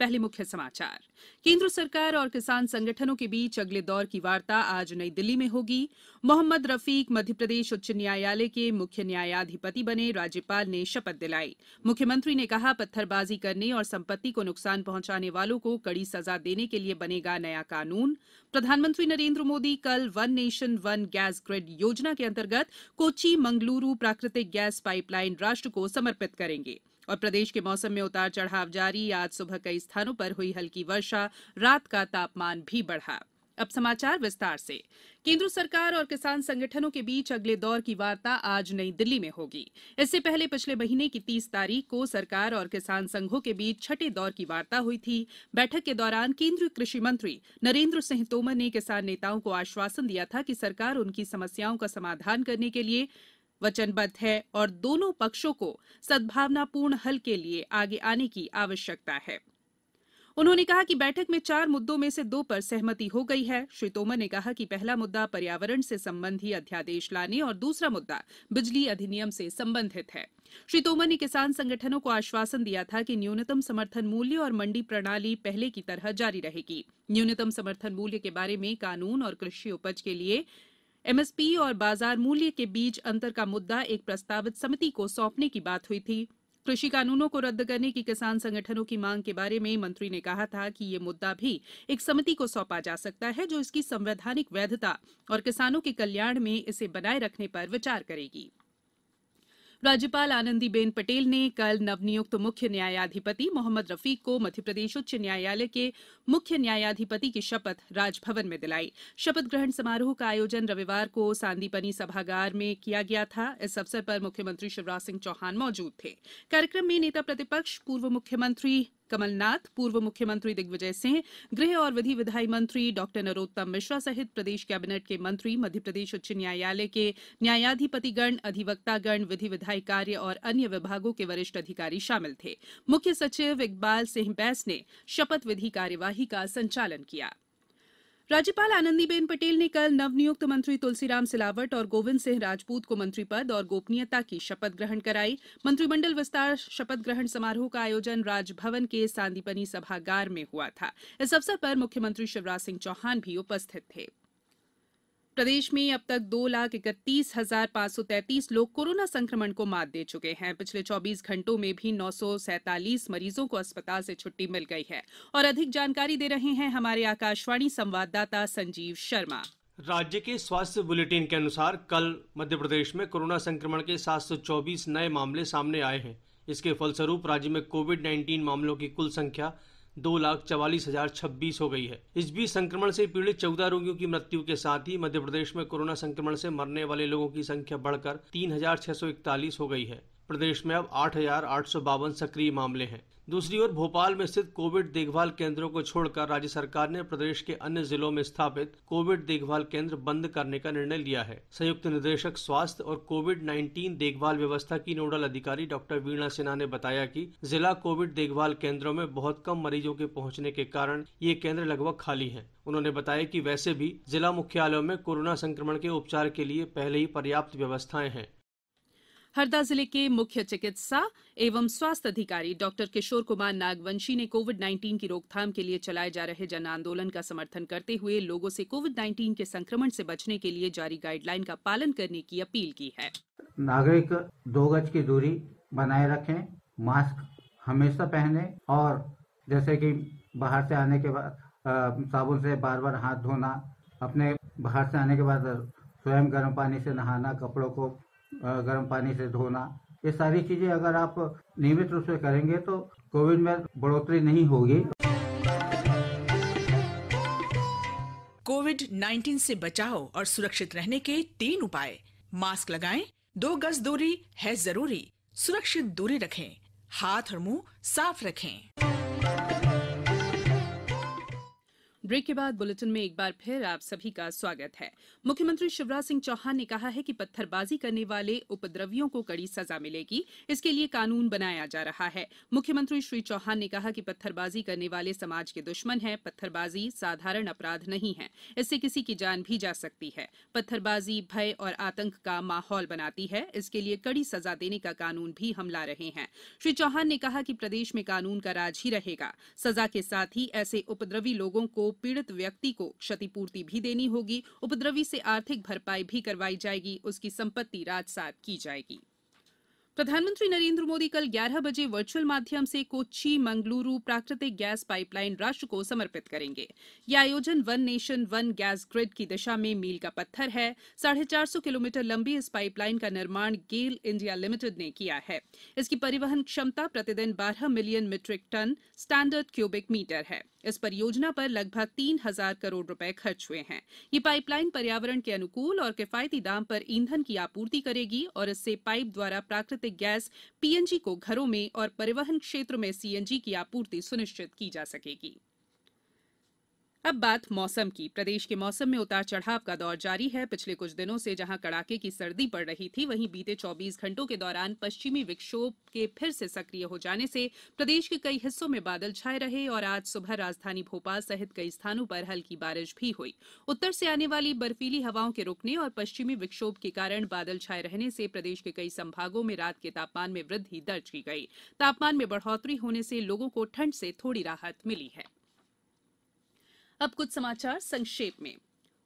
पहले मुख्य समाचार केंद्र सरकार और किसान संगठनों के बीच अगले दौर की वार्ता आज नई दिल्ली में होगी मोहम्मद रफीक मध्यप्रदेश उच्च न्यायालय के मुख्य न्यायाधिपति बने राज्यपाल ने शपथ दिलाई मुख्यमंत्री ने कहा पत्थरबाजी करने और संपत्ति को नुकसान पहुंचाने वालों को कड़ी सजा देने के लिए बनेगा नया कानून प्रधानमंत्री नरेंद्र मोदी कल one nation one gas grid योजना के अंतर्गत कोची मंगलुरू प्राकृतिक गैस पाइपलाइन राष्ट्र को समर्पित करेंगे और प्रदेश के मौसम में उतार चढ़ाव जारी आज सुबह कई स्थानों पर हुई हल्की वर्षा रात का तापमान भी बढ़ा अब समाचार विस्तार से केंद्र सरकार और किसान संगठनों के बीच अगले दौर की वार्ता आज नई दिल्ली में होगी इससे पहले पिछले महीने की 30 तारीख को सरकार और किसान संघों के बीच छठे दौर की वार्ता हुई थी बैठक के दौरान केंद्रीय कृषि मंत्री नरेंद्र सिंह तोमर ने किसान नेताओं को आश्वासन दिया था कि सरकार उनकी समस्याओं का समाधान करने के लिए वचनबद्ध है और दोनों पक्षों को सद्भावनापूर्ण हल के लिए आगे आने की आवश्यकता है उन्होंने कहा कि बैठक में चार मुद्दों में से दो पर सहमति हो गई है श्री तोमर ने कहा कि पहला मुद्दा पर्यावरण से संबंधी अध्यादेश लाने और दूसरा मुद्दा बिजली अधिनियम से संबंधित है श्री तोमर ने किसान संगठनों को आश्वासन दिया था कि न्यूनतम समर्थन मूल्य और मंडी प्रणाली पहले की तरह जारी रहेगी न्यूनतम समर्थन मूल्य के बारे में कानून और कृषि उपज के लिए एमएसपी और बाजार मूल्य के बीच अंतर का मुद्दा एक प्रस्तावित समिति को सौंपने की बात हुई थी कृषि कानूनों को रद्द करने की किसान संगठनों की मांग के बारे में मंत्री ने कहा था कि ये मुद्दा भी एक समिति को सौंपा जा सकता है जो इसकी संवैधानिक वैधता और किसानों के कल्याण में इसे बनाए रखने पर विचार करेगी राज्यपाल आनंदीबेन पटेल ने कल नवनियुक्त मुख्य न्यायाधिपति मोहम्मद रफीक को मध्यप्रदेश उच्च न्यायालय के मुख्य न्यायाधिपति की शपथ राजभवन में दिलाई शपथ ग्रहण समारोह का आयोजन रविवार को सांदीपनी सभागार में किया गया था इस अवसर पर मुख्यमंत्री शिवराज सिंह चौहान मौजूद थे कार्यक्रम में नेता प्रतिपक्ष पूर्व मुख्यमंत्री कमलनाथ पूर्व मुख्यमंत्री दिग्विजय सिंह गृह और विधि विधायी मंत्री डॉ नरोत्तम मिश्रा सहित प्रदेश कैबिनेट के मंत्री मध्यप्रदेश उच्च न्यायालय के न्यायाधिपतिगण अधिवक्तागण विधि विधायी कार्य और अन्य विभागों के वरिष्ठ अधिकारी शामिल थे मुख्य सचिव इकबाल सिंह बैस ने शपथ विधि कार्यवाही का संचालन किया राज्यपाल आनंदीबेन पटेल ने कल नवनियुक्त मंत्री तुलसीराम सिलावट और गोविंद सिंह राजपूत को मंत्री पद और गोपनीयता की शपथ ग्रहण कराई मंत्रिमंडल विस्तार शपथ ग्रहण समारोह का आयोजन राजभवन के सांदीपनी सभागार में हुआ था इस अवसर पर मुख्यमंत्री शिवराज सिंह चौहान भी उपस्थित थे प्रदेश में अब तक दो लाख इकतीस हजार पांच सौ तैतीस लोग कोरोना संक्रमण को मात दे चुके हैं पिछले 24 घंटों में भी नौ सौ सैतालीस मरीजों को अस्पताल से छुट्टी मिल गई है और अधिक जानकारी दे रहे हैं हमारे आकाशवाणी संवाददाता संजीव शर्मा राज्य के स्वास्थ्य बुलेटिन के अनुसार कल मध्य प्रदेश में कोरोना संक्रमण के चौबीस नए मामले सामने आए हैं इसके फलस्वरूप राज्य में कोविड 19 मामलों की कुल संख्या दो लाख चवालीस हजार छब्बीस हो गई है इस बीच संक्रमण से पीड़ित चौदह रोगियों की मृत्यु के साथ ही मध्य प्रदेश में कोरोना संक्रमण से मरने वाले लोगों की संख्या बढ़कर तीन हजार छह सौ इकतालीस हो गई है प्रदेश में अब आठ सक्रिय मामले हैं दूसरी ओर भोपाल में स्थित कोविड देखभाल केंद्रों को छोड़कर राज्य सरकार ने प्रदेश के अन्य जिलों में स्थापित कोविड देखभाल केंद्र बंद करने का निर्णय लिया है संयुक्त निदेशक स्वास्थ्य और कोविड 19 देखभाल व्यवस्था की नोडल अधिकारी डॉक्टर वीणा सिन्हा ने बताया कि जिला कोविड देखभाल केंद्रों में बहुत कम मरीजों के पहुँचने के कारण ये केंद्र लगभग खाली है उन्होंने बताया की वैसे भी जिला मुख्यालयों में कोरोना संक्रमण के उपचार के लिए पहले ही पर्याप्त व्यवस्थाएं हैं हरदा जिले के मुख्य चिकित्सा एवं स्वास्थ्य अधिकारी डॉक्टर किशोर कुमार नागवंशी ने कोविड नाइन्टीन की रोकथाम के लिए चलाए जा रहे जन आंदोलन का समर्थन करते हुए लोगों से कोविड नाइन्टीन के संक्रमण से बचने के लिए जारी गाइडलाइन का पालन करने की अपील की है नागरिक दो गज की दूरी बनाए रखें मास्क हमेशा पहने और जैसे कि बाहर से आने के बाद साबुन से बार बार हाथ धोना अपने बाहर से आने के बाद स्वयं गर्म पानी से नहाना कपड़ों को गर्म पानी से धोना ये सारी चीजें अगर आप नियमित रूप से करेंगे तो कोविड में बढ़ोतरी नहीं होगी कोविड 19 से बचाव और सुरक्षित रहने के तीन उपाय मास्क लगाएं, दो गज दूरी है जरूरी सुरक्षित दूरी रखें हाथ और मुंह साफ रखें ब्रेक के बाद बुलेटिन में एक बार फिर आप सभी का स्वागत है मुख्यमंत्री शिवराज सिंह चौहान ने कहा है कि पत्थरबाजी करने वाले उपद्रवियों को कड़ी सजा मिलेगी इसके लिए कानून बनाया जा रहा है मुख्यमंत्री श्री चौहान ने कहा कि पत्थरबाजी करने वाले समाज के दुश्मन हैं पत्थरबाजी साधारण अपराध नहीं है इससे किसी की जान भी जा सकती है पत्थरबाजी भय और आतंक का माहौल बनाती है इसके लिए कड़ी सजा देने का कानून भी हम ला रहे हैं श्री चौहान ने कहा कि प्रदेश में कानून का राज ही रहेगा सजा के साथ ही ऐसे उपद्रवी लोगों को पीड़ित व्यक्ति को क्षतिपूर्ति भी देनी होगी उपद्रवी से आर्थिक भरपाई भी करवाई जाएगी उसकी संपत्ति राजसात की जाएगी प्रधानमंत्री नरेंद्र मोदी कल 11 बजे वर्चुअल माध्यम से कोच्चि मंगलुरु प्राकृतिक गैस पाइपलाइन राष्ट्र को समर्पित करेंगे यह आयोजन one nation one gas grid की दिशा में मील का पत्थर है साढ़े चार सौ किलोमीटर लंबी इस पाइपलाइन का निर्माण गेल इंडिया लिमिटेड ने किया है इसकी परिवहन क्षमता प्रतिदिन बारह million metric tonne standard cubic metre है इस परियोजना पर लगभग तीन हजार करोड़ रुपए खर्च हुए हैं ये पाइपलाइन पर्यावरण के अनुकूल और किफायती दाम पर ईंधन की आपूर्ति करेगी और इससे पाइप द्वारा प्राकृतिक गैस पीएनजी को घरों में और परिवहन क्षेत्र में सीएनजी की आपूर्ति सुनिश्चित की जा सकेगी अब बात मौसम की प्रदेश के मौसम में उतार चढ़ाव का दौर जारी है पिछले कुछ दिनों से जहां कड़ाके की सर्दी पड़ रही थी वहीं बीते 24 घंटों के दौरान पश्चिमी विक्षोभ के फिर से सक्रिय हो जाने से प्रदेश के कई हिस्सों में बादल छाए रहे और आज सुबह राजधानी भोपाल सहित कई स्थानों पर हल्की बारिश भी हुई उत्तर से आने वाली बर्फीली हवाओं के रुकने और पश्चिमी विक्षोभ के कारण बादल छाए रहने से प्रदेश के कई संभागों में रात के तापमान में वृद्धि दर्ज की गई तापमान में बढ़ोतरी होने से लोगों को ठंड से थोड़ी राहत मिली है अब कुछ समाचार संक्षेप में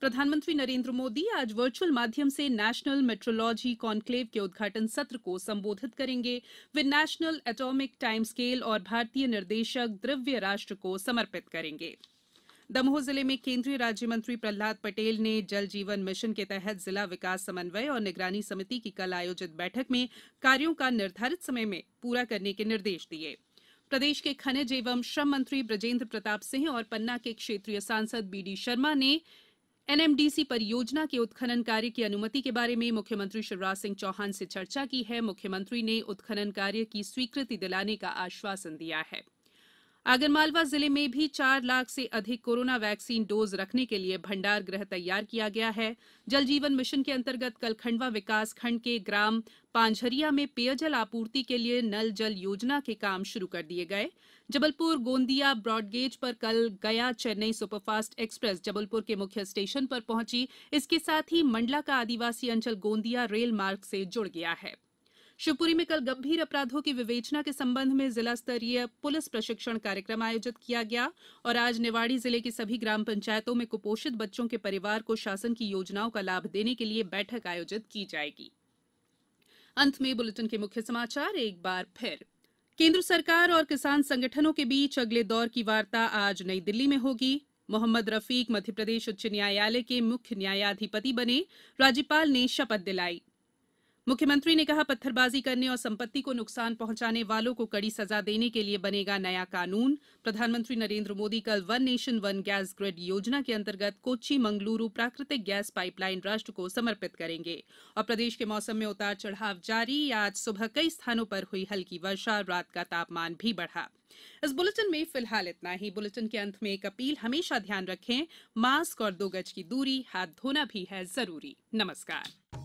प्रधानमंत्री नरेंद्र मोदी आज वर्चुअल माध्यम से नेशनल मेट्रोलॉजी कॉन्क्लेव के उद्घाटन सत्र को संबोधित करेंगे वे नेशनल एटॉमिक टाइम स्केल और भारतीय निर्देशक द्रव्य राष्ट्र को समर्पित करेंगे दमोह जिले में केंद्रीय राज्य मंत्री प्रहलाद पटेल ने जल जीवन मिशन के तहत जिला विकास समन्वय और निगरानी समिति की कल आयोजित बैठक में कार्यों का निर्धारित समय में पूरा करने के निर्देश दिए प्रदेश के खनिज एवं श्रम मंत्री ब्रजेन्द्र प्रताप सिंह और पन्ना के क्षेत्रीय सांसद बीडी शर्मा ने एनएमडीसी परियोजना के उत्खनन कार्य की अनुमति के बारे में मुख्यमंत्री शिवराज सिंह चौहान से चर्चा की है मुख्यमंत्री ने उत्खनन कार्य की स्वीकृति दिलाने का आश्वासन दिया है आगरमालवा जिले में भी चार लाख से अधिक कोरोना वैक्सीन डोज रखने के लिए भंडार गृह तैयार किया गया है जल जीवन मिशन के अंतर्गत कल खंडवा विकास खंड के ग्राम पांझरिया में पेयजल आपूर्ति के लिए नल जल योजना के काम शुरू कर दिए गए जबलपुर गोंदिया ब्रॉडगेज पर कल गया चेन्नई सुपरफास्ट एक्सप्रेस जबलपुर के मुख्य स्टेशन पर पहुंची इसके साथ ही मंडला का आदिवासी अंचल गोंदिया रेल मार्ग से जुड़ गया है शिवपुरी में कल गंभीर अपराधों की विवेचना के संबंध में जिला स्तरीय पुलिस प्रशिक्षण कार्यक्रम आयोजित किया गया और आज निवाड़ी जिले की सभी ग्राम पंचायतों में कुपोषित बच्चों के परिवार को शासन की योजनाओं का लाभ देने के लिए बैठक आयोजित की जाएगी अंत में बुलेटिन के मुख्य समाचार एक बार फिर केंद्र सरकार और किसान संगठनों के बीच अगले दौर की वार्ता आज नई दिल्ली में होगी मोहम्मद रफीक मध्यप्रदेश उच्च न्यायालय के मुख्य न्यायाधिपति बने राज्यपाल ने शपथ दिलाई मुख्यमंत्री ने कहा पत्थरबाजी करने और संपत्ति को नुकसान पहुंचाने वालों को कड़ी सजा देने के लिए बनेगा नया कानून प्रधानमंत्री नरेंद्र मोदी कल one nation one gas grid योजना के अंतर्गत कोची मंगलुरु प्राकृतिक गैस पाइपलाइन राष्ट्र को समर्पित करेंगे और प्रदेश के मौसम में उतार चढ़ाव जारी आज सुबह कई स्थानों पर हुई हल्की वर्षा रात का तापमान भी बढ़ा इस बुलेटिन में फिलहाल इतना ही बुलेटिन के अंत में एक अपील हमेशा ध्यान रखें मास्क और दो गज की दूरी हाथ धोना भी है जरूरी नमस्कार